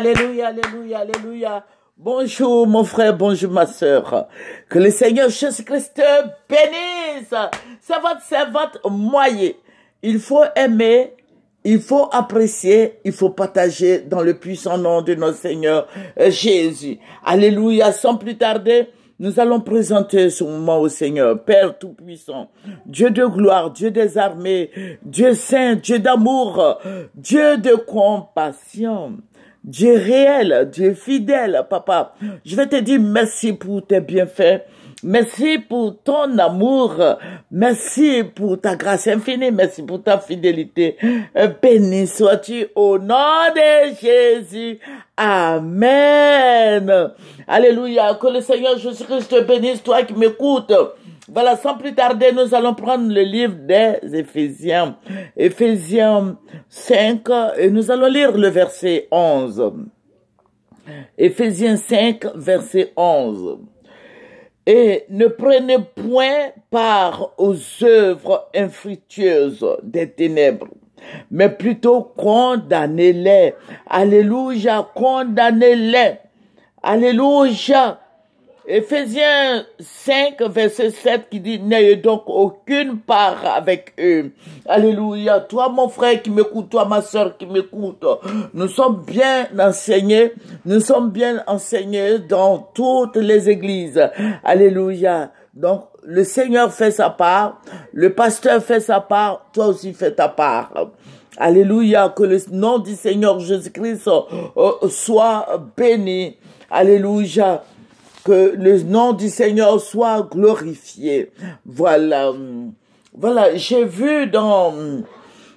Alléluia, alléluia, alléluia. Bonjour mon frère, bonjour ma soeur. Que le Seigneur Jésus-Christ bénisse. C'est votre, c'est votre moyen. Il faut aimer, il faut apprécier, il faut partager dans le puissant nom de notre Seigneur Jésus. Alléluia, sans plus tarder. Nous allons présenter ce moment au Seigneur, Père Tout-Puissant, Dieu de gloire, Dieu des armées, Dieu saint, Dieu d'amour, Dieu de compassion. Dieu réel, Dieu fidèle, papa. Je vais te dire merci pour tes bienfaits. Merci pour ton amour. Merci pour ta grâce infinie. Merci pour ta fidélité. Béni sois-tu au nom de Jésus. Amen. Alléluia. Que le Seigneur Jésus-Christ te bénisse, toi qui m'écoutes. Voilà, sans plus tarder, nous allons prendre le livre des Éphésiens. Éphésiens 5, et nous allons lire le verset 11. Éphésiens 5, verset 11. Et ne prenez point part aux œuvres infructueuses des ténèbres, mais plutôt condamnez-les. Alléluia, condamnez-les. Alléluia. Ephésiens 5, verset 7 qui dit, n'ayez donc aucune part avec eux. Alléluia. Toi, mon frère qui m'écoute, toi, ma soeur qui m'écoute, nous sommes bien enseignés, nous sommes bien enseignés dans toutes les églises. Alléluia. Donc, le Seigneur fait sa part, le pasteur fait sa part, toi aussi fais ta part. Alléluia, que le nom du Seigneur Jésus-Christ euh, soit béni. Alléluia. Que le nom du Seigneur soit glorifié. Voilà. Voilà, j'ai vu dans,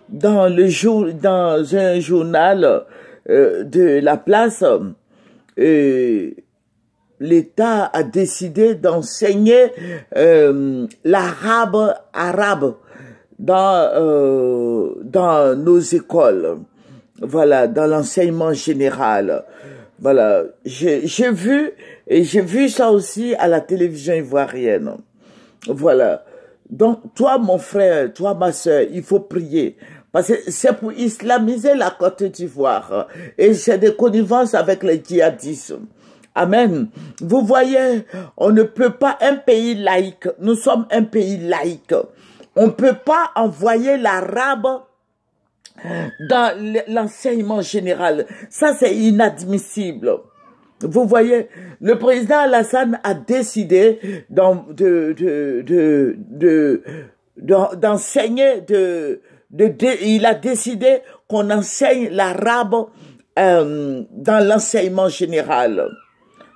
dans le jour, dans un journal euh, de la place, et euh, l'État a décidé d'enseigner euh, l'arabe arabe dans dans nos écoles. Voilà, dans l'enseignement général. Voilà, j'ai vu et j'ai vu ça aussi à la télévision ivoirienne. Voilà. Donc, toi, mon frère, toi, ma soeur, il faut prier. Parce que c'est pour islamiser la Côte d'Ivoire. Et c'est des connivences avec les djihadistes. Amen. Vous voyez, on ne peut pas un pays laïque. Nous sommes un pays laïque. On peut pas envoyer l'arabe dans l'enseignement général. Ça, c'est inadmissible. Vous voyez, le président Alassane a décidé d'enseigner, il a décidé qu'on enseigne l'arabe euh, dans l'enseignement général.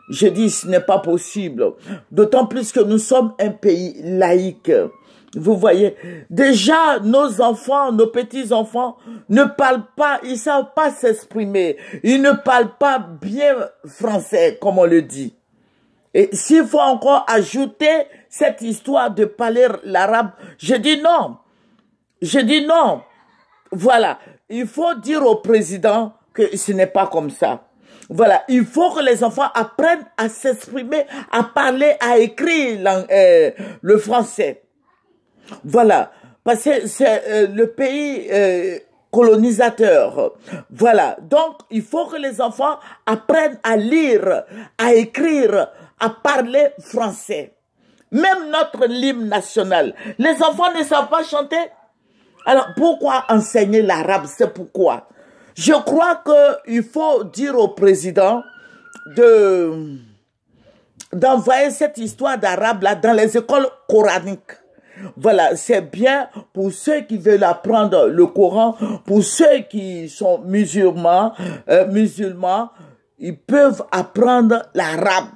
Je dis, ce n'est pas possible. D'autant plus que nous sommes un pays laïque. Vous voyez, déjà nos enfants, nos petits-enfants ne parlent pas, ils savent pas s'exprimer. Ils ne parlent pas bien français, comme on le dit. Et s'il faut encore ajouter cette histoire de parler l'arabe, je dis non. Je dis non. Voilà, il faut dire au président que ce n'est pas comme ça. Voilà, il faut que les enfants apprennent à s'exprimer, à parler, à écrire euh, le français. Voilà. Parce que c'est euh, le pays euh, colonisateur. Voilà. Donc, il faut que les enfants apprennent à lire, à écrire, à parler français. Même notre hymne national. Les enfants ne savent pas chanter. Alors, pourquoi enseigner l'arabe C'est pourquoi. Je crois qu'il faut dire au président de d'envoyer cette histoire d'arabe là dans les écoles coraniques. Voilà, c'est bien pour ceux qui veulent apprendre le Coran, pour ceux qui sont musulmans, euh, musulmans, ils peuvent apprendre l'arabe.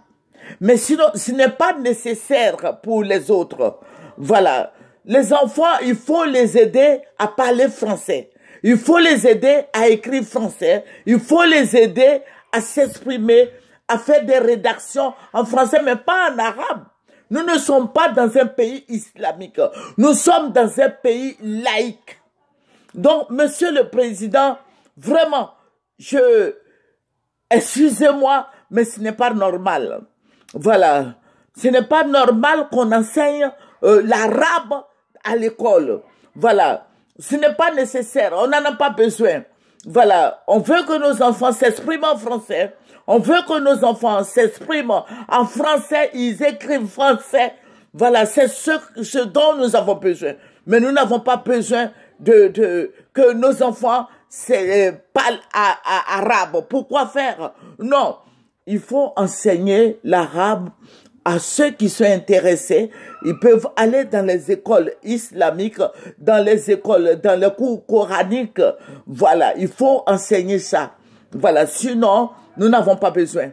Mais sinon, ce n'est pas nécessaire pour les autres. Voilà. Les enfants, il faut les aider à parler français. Il faut les aider à écrire français. Il faut les aider à s'exprimer, à faire des rédactions en français, mais pas en arabe. Nous ne sommes pas dans un pays islamique. Nous sommes dans un pays laïque. Donc, Monsieur le Président, vraiment, je... Excusez-moi, mais ce n'est pas normal. Voilà. Ce n'est pas normal qu'on enseigne euh, l'arabe à l'école. Voilà. Ce n'est pas nécessaire. On n'en a pas besoin. Voilà. On veut que nos enfants s'expriment en français. On veut que nos enfants s'expriment en français, ils écrivent français. Voilà, c'est ce, ce, dont nous avons besoin. Mais nous n'avons pas besoin de, que nos enfants euh, parlent arabe. Pourquoi faire Non, il faut enseigner l'arabe à ceux qui sont intéressés, ils peuvent aller dans les écoles islamiques, dans les écoles, dans les cours coraniques. Voilà, il faut enseigner ça. Voilà, sinon, nous n'avons pas besoin.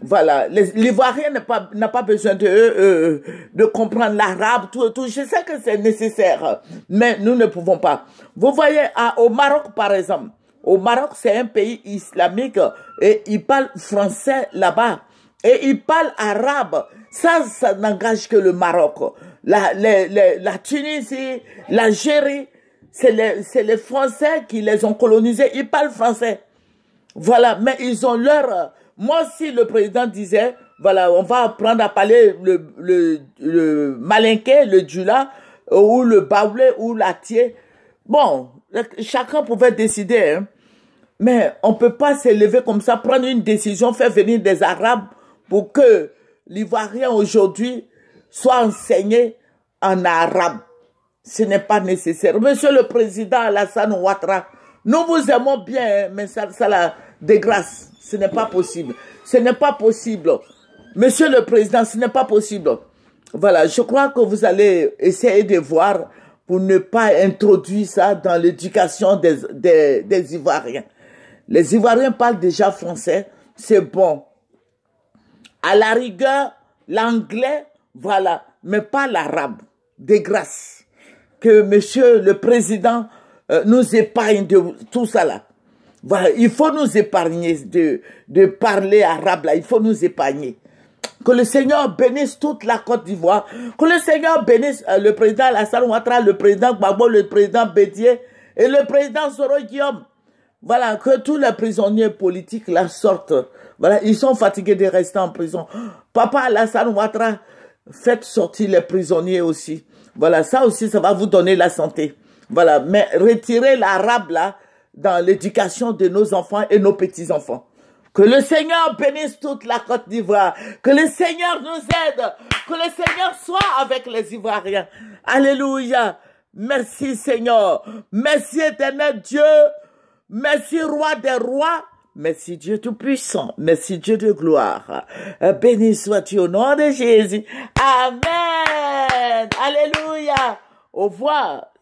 Voilà, l'Ivoirien n'a pas, pas besoin de, euh, euh, de comprendre l'arabe, tout, tout. Je sais que c'est nécessaire, mais nous ne pouvons pas. Vous voyez, à, au Maroc, par exemple, au Maroc, c'est un pays islamique et ils parlent français là-bas et ils parlent arabe. Ça, ça n'engage que le Maroc. La, les, la Tunisie, l'Algérie, c'est les, les Français qui les ont colonisés. Ils parlent français. Voilà, mais ils ont leur... Moi, si le président disait, voilà, on va apprendre à parler le, le, le malinqué, le dula, ou le baoulé, ou l'atier. Bon, chacun pouvait décider, hein. Mais on peut pas s'élever comme ça, prendre une décision, faire venir des Arabes pour que l'Ivoirien aujourd'hui soit enseigné en arabe. Ce n'est pas nécessaire. Monsieur le Président Alassane Ouattara, nous vous aimons bien, hein, mais ça, ça, la, de Ce n'est pas possible. Ce n'est pas possible. Monsieur le Président, ce n'est pas possible. Voilà, je crois que vous allez essayer de voir pour ne pas introduire ça dans l'éducation des, des, Ivoiriens. Les Ivoiriens parlent déjà français, c'est bon. À la rigueur, l'anglais, voilà, mais pas l'arabe. Des grâces. Que monsieur le président euh, nous épargne de tout ça là. Voilà, il faut nous épargner de, de parler arabe là, il faut nous épargner. Que le Seigneur bénisse toute la Côte d'Ivoire. Que le Seigneur bénisse euh, le président Alassane Ouattara, le président Gbagbo, le président Bédier et le président Soro Guillaume. Voilà, que tous les prisonniers politiques la sortent. Voilà, ils sont fatigués de rester en prison. Papa Alassane Ouattara, faites sortir les prisonniers aussi. Voilà, ça aussi, ça va vous donner la santé. Voilà, mais retirez l'arabe là, dans l'éducation de nos enfants et nos petits-enfants. Que le Seigneur bénisse toute la Côte d'Ivoire. Que le Seigneur nous aide. Que le Seigneur soit avec les Ivoiriens. Alléluia. Merci Seigneur. Merci éternel Dieu. Merci roi des rois. Merci Dieu Tout-Puissant. Merci Dieu de gloire. Euh, béni sois-tu au nom de Jésus. Amen. Alléluia. Au revoir.